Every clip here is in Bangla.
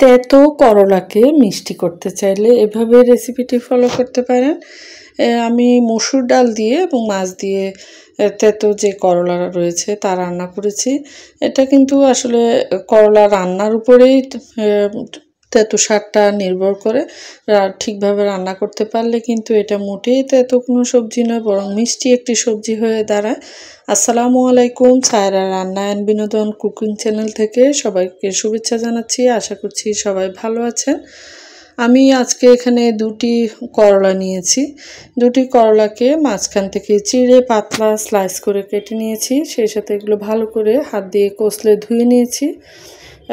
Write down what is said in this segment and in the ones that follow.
তেতো করলাকে মিষ্টি করতে চাইলে এভাবে রেসিপিটি ফলো করতে পারেন আমি মসুর ডাল দিয়ে এবং মাছ দিয়ে তেতো যে করলা রয়েছে তা রান্না করেছি এটা কিন্তু আসলে করলা রান্নার উপরেই সারটা নির্ভর করে ঠিকভাবে রান্না করতে পারলে কিন্তু এটা মোটেই তেঁতো কোনো সবজি নয় বরং মিষ্টি একটি সবজি হয়ে দাঁড়ায় আসসালামু আলাইকুম সায়রা রান্না অ্যান্ড বিনোদন কুকিং চ্যানেল থেকে সবাইকে শুভেচ্ছা জানাচ্ছি আশা করছি সবাই ভালো আছেন আমি আজকে এখানে দুটি করলা নিয়েছি দুটি করলাকে মাঝখান থেকে চিড়ে পাতলা স্লাইস করে কেটে নিয়েছি সেই সাথে এগুলো ভালো করে হাত দিয়ে কষলে ধুয়ে নিয়েছি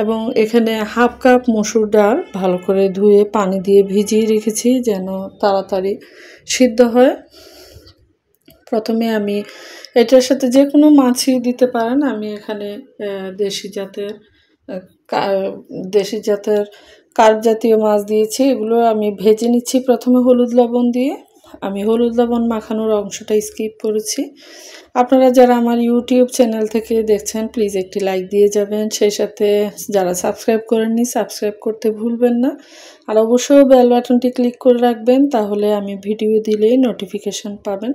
এবং এখানে হাফ কাপ মসুর ডাল ভালো করে ধুয়ে পানি দিয়ে ভিজিয়ে রেখেছি যেন তাড়াতাড়ি সিদ্ধ হয় প্রথমে আমি এটার সাথে যে কোনো মাছই দিতে পারেন আমি এখানে দেশি জাতের দেশি জাতের কার্প জাতীয় মাছ দিয়েছি এগুলো আমি ভেজে নিচ্ছি প্রথমে হলুদ লবণ দিয়ে আমি হলুদ লবণ মাখানোর অংশটা স্কিপ করেছি আপনারা যারা আমার ইউটিউব চ্যানেল থেকে দেখছেন প্লিজ একটি লাইক দিয়ে যাবেন সেই সাথে যারা সাবস্ক্রাইব করেননি সাবস্ক্রাইব করতে ভুলবেন না আর অবশ্যই বেল বাটনটি ক্লিক করে রাখবেন তাহলে আমি ভিডিও দিলেই নোটিফিকেশান পাবেন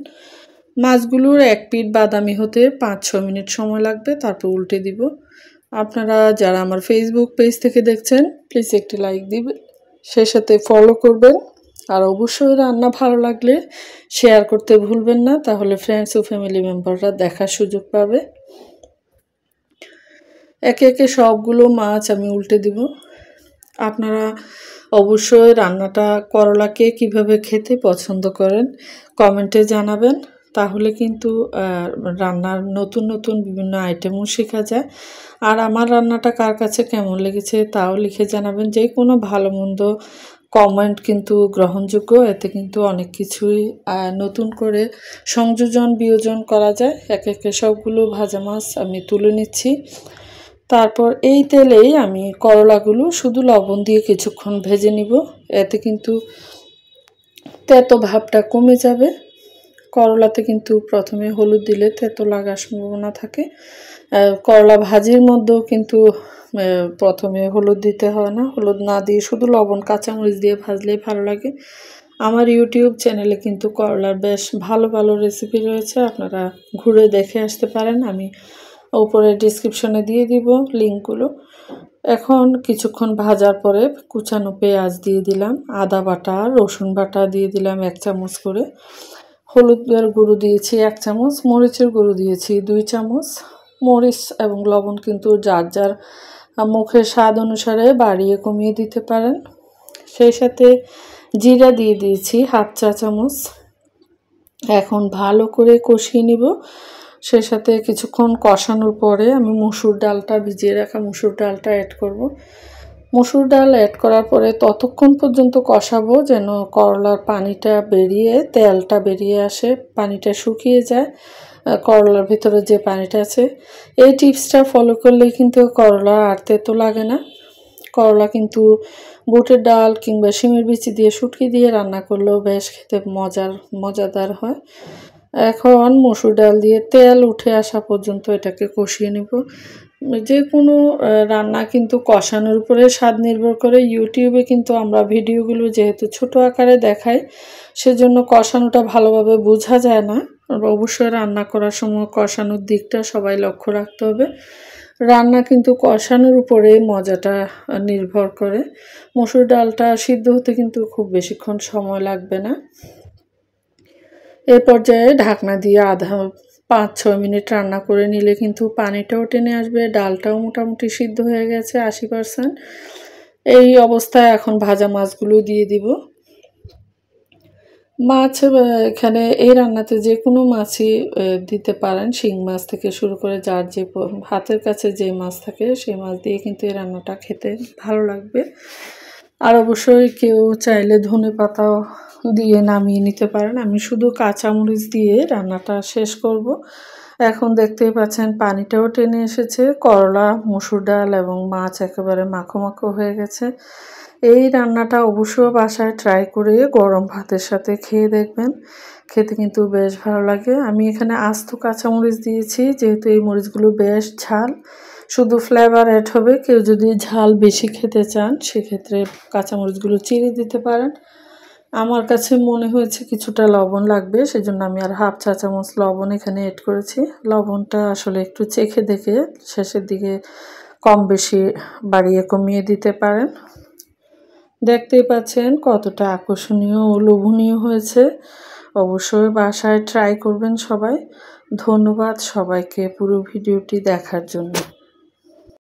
মাছগুলোর এক পিঠ বাদামি হতে পাঁচ ছ মিনিট সময় লাগবে তারপর উল্টে দিব আপনারা যারা আমার ফেসবুক পেজ থেকে দেখছেন প্লিজ একটি লাইক দিবেন সেই সাথে ফলো করবেন আর অবশ্যই রান্না ভালো লাগলে শেয়ার করতে ভুলবেন না তাহলে ফ্রেন্ডস ও ফ্যামিলি মেম্বাররা দেখার সুযোগ পাবে একে একে সবগুলো মাছ আমি উল্টে দিব আপনারা অবশ্যই রান্নাটা করলাকে কিভাবে খেতে পছন্দ করেন কমেন্টে জানাবেন তাহলে কিন্তু রান্নার নতুন নতুন বিভিন্ন আইটেমও শেখা যায় আর আমার রান্নাটা কার কাছে কেমন লেগেছে তাও লিখে জানাবেন যে কোনো ভালো মন্দ কমেন্ট কিন্তু গ্রহণযোগ্য এতে কিন্তু অনেক কিছুই নতুন করে সংযোজন বিয়োজন করা যায় এক একে সবগুলো ভাজা মাছ আমি তুলে নিচ্ছি তারপর এই তেলেই আমি করলাগুলো শুধু লবণ দিয়ে কিছুক্ষণ ভেজে নিব এতে কিন্তু তেতো ভাবটা কমে যাবে করলাতে কিন্তু প্রথমে হলুদ দিলে তেতো লাগার সম্ভাবনা থাকে করলা ভাজির মধ্যেও কিন্তু প্রথমে হলুদ দিতে হয় না হলুদ না দিয়ে শুধু লবণ কাঁচামরিচ দিয়ে ভাজলেই ভালো লাগে আমার ইউটিউব চ্যানেলে কিন্তু করলার বেশ ভালো ভালো রেসিপি রয়েছে আপনারা ঘুরে দেখে আসতে পারেন আমি ওপরে ডিসক্রিপশনে দিয়ে দিব লিঙ্কগুলো এখন কিছুক্ষণ ভাজার পরে কুচানো পেঁয়াজ দিয়ে দিলাম আদা বাটা রসুন বাটা দিয়ে দিলাম এক চামচ করে হলুদের গুঁড়ো দিয়েছি এক চামচ মরিচের গুঁড়ো দিয়েছি দুই চামচ মরিচ এবং লবণ কিন্তু যার যার মুখের স্বাদ অনুসারে বাড়িয়ে কমিয়ে দিতে পারেন সেই সাথে জিরা দিয়ে দিয়েছি হাফ চা চামচ এখন ভালো করে কষিয়ে নিব সেই সাথে কিছুক্ষণ কষানোর পরে আমি মুসুর ডালটা ভিজিয়ে রাখা মুসুর ডালটা অ্যাড করব মসুর ডাল অ্যাড করার পরে ততক্ষণ পর্যন্ত কষাবো যেন করলার পানিটা বেরিয়ে তেলটা বেরিয়ে আসে পানিটা শুকিয়ে যায় করলার ভিতরে যে পানিটা আছে এই টিপসটা ফলো করলে কিন্তু করলা আর তেতো লাগে না করলা কিন্তু বুটের ডাল কিংবা শিমের বিচি দিয়ে শুটকি দিয়ে রান্না করলেও বেশ খেতে মজার মজাদার হয় এখন মসুর ডাল দিয়ে তেল উঠে আসা পর্যন্ত এটাকে কষিয়ে নেব যে কোনো রান্না কিন্তু কষানোর উপরে স্বাদ নির্ভর করে ইউটিউবে কিন্তু আমরা ভিডিওগুলো যেহেতু ছোট আকারে দেখাই সেজন্য কষানোটা ভালোভাবে বোঝা যায় না অবশ্যই রান্না করার সময় কষানোর দিকটা সবাই লক্ষ্য রাখতে হবে রান্না কিন্তু কষানোর উপরে মজাটা নির্ভর করে মসুর ডালটা সিদ্ধ হতে কিন্তু খুব বেশিক্ষণ সময় লাগবে না এ পর্যায়ে ঢাকনা দিয়ে আধা পাঁচ ছয় মিনিট রান্না করে নিলে কিন্তু পানিটাও টেনে আসবে ডালটাও মোটামুটি সিদ্ধ হয়ে গেছে আশি পারসেন্ট এই অবস্থায় এখন ভাজা মাছগুলো দিয়ে দিব মাছ এখানে এই রান্নাতে যে কোনো মাছই দিতে পারেন শিং মাছ থেকে শুরু করে যার যে হাতের কাছে যে মাছ থাকে সেই মাছ দিয়ে কিন্তু এই রান্নাটা খেতে ভালো লাগবে আর অবশ্যই কেউ চাইলে ধনে পাতা দিয়ে নামিয়ে নিতে পারেন আমি শুধু কাঁচামরিচ দিয়ে রান্নাটা শেষ করব। এখন দেখতেই পাচ্ছেন পানিটাও টেনে এসেছে করলা মসুর ডাল এবং মাছ একেবারে মাখো মাখো হয়ে গেছে এই রান্নাটা অবশ্যই বাসায় ট্রাই করে গরম ভাতের সাথে খেয়ে দেখবেন খেতে কিন্তু বেশ ভালো লাগে আমি এখানে আস্ত কাঁচামরিচ দিয়েছি যেহেতু এই মরিচগুলো বেশ ঝাল শুধু ফ্লেভার অ্যাড হবে কেউ যদি ঝাল বেশি খেতে চান সেক্ষেত্রে কাঁচামরিচগুলো চিনি দিতে পারেন আমার কাছে মনে হয়েছে কিছুটা লবণ লাগবে সেজন্য আমি আর হাফ চা চামচ লবণ এখানে এড করেছি লবণটা আসলে একটু চেখে দেখে শেষের দিকে কম বেশি বাড়িয়ে কমিয়ে দিতে পারেন দেখতেই পাচ্ছেন কতটা আকর্ষণীয় ও লোভনীয় হয়েছে অবশ্যই বাসায় ট্রাই করবেন সবাই ধন্যবাদ সবাইকে পুরো ভিডিওটি দেখার জন্য